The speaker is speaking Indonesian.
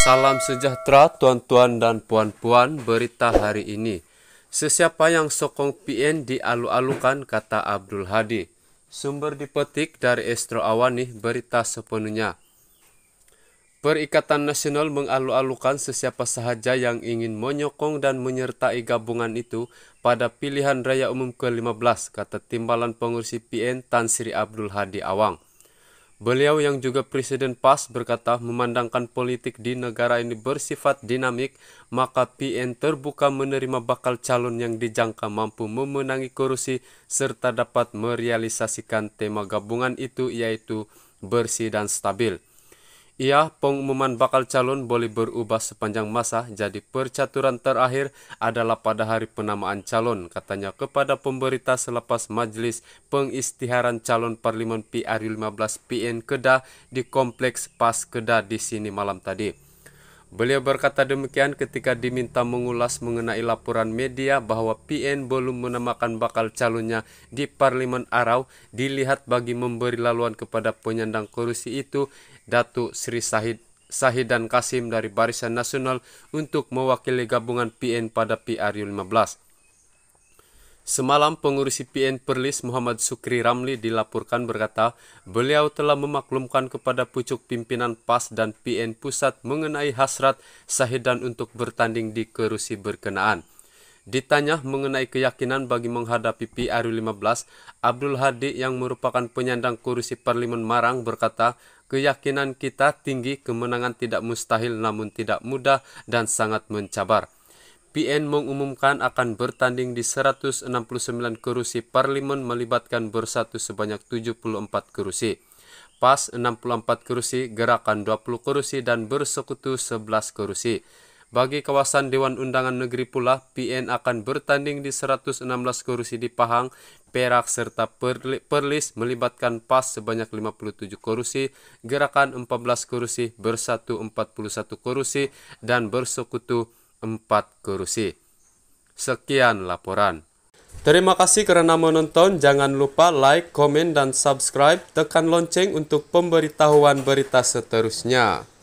Salam sejahtera tuan-tuan dan puan-puan berita hari ini. Sesiapa yang sokong PN dialu-alukan kata Abdul Hadi. Sumber dipetik dari Estro Awani berita sepenuhnya. Perikatan Nasional mengalu-alukan sesiapa sahaja yang ingin menyokong dan menyertai gabungan itu pada pilihan raya umum ke-15 kata Timbalan Pengurusi PN Tan Sri Abdul Hadi Awang. Beliau yang juga Presiden PAS berkata memandangkan politik di negara ini bersifat dinamik, maka PN terbuka menerima bakal calon yang dijangka mampu memenangi kursi serta dapat merealisasikan tema gabungan itu yaitu bersih dan stabil. Ia pengumuman bakal calon boleh berubah sepanjang masa, jadi percaturan terakhir adalah pada hari penamaan calon, katanya kepada pemberita selepas majlis pengistiharan calon parlimen PRU 15 PN Kedah di Kompleks Pas Kedah di sini malam tadi. Beliau berkata demikian ketika diminta mengulas mengenai laporan media bahwa PN belum menamakan bakal calonnya di Parlimen Arau dilihat bagi memberi laluan kepada penyandang kursi itu Datuk Sri Sahid Sahidan Kasim dari Barisan Nasional untuk mewakili gabungan PN pada PRU 15. Semalam pengurus PN Perlis Muhammad Sukri Ramli dilaporkan berkata, beliau telah memaklumkan kepada pucuk pimpinan PAS dan PN Pusat mengenai hasrat Sahidan untuk bertanding di kerusi berkenaan. Ditanya mengenai keyakinan bagi menghadapi PRU15, Abdul Hadi yang merupakan penyandang kursi Parlimen Marang berkata, keyakinan kita tinggi, kemenangan tidak mustahil namun tidak mudah dan sangat mencabar. PN mengumumkan akan bertanding di 169 kursi parlimen melibatkan bersatu sebanyak 74 kursi. PAS 64 kursi, Gerakan 20 kursi dan Bersekutu 11 kursi. Bagi kawasan Dewan Undangan Negeri pula, PN akan bertanding di 116 kursi di Pahang, Perak serta Perlis melibatkan PAS sebanyak 57 kursi, Gerakan 14 kursi, Bersatu 41 kursi dan Bersekutu 4 kursi. Sekian laporan. Terima kasih karena menonton. Jangan lupa like, komen, dan subscribe. Tekan lonceng untuk pemberitahuan berita seterusnya.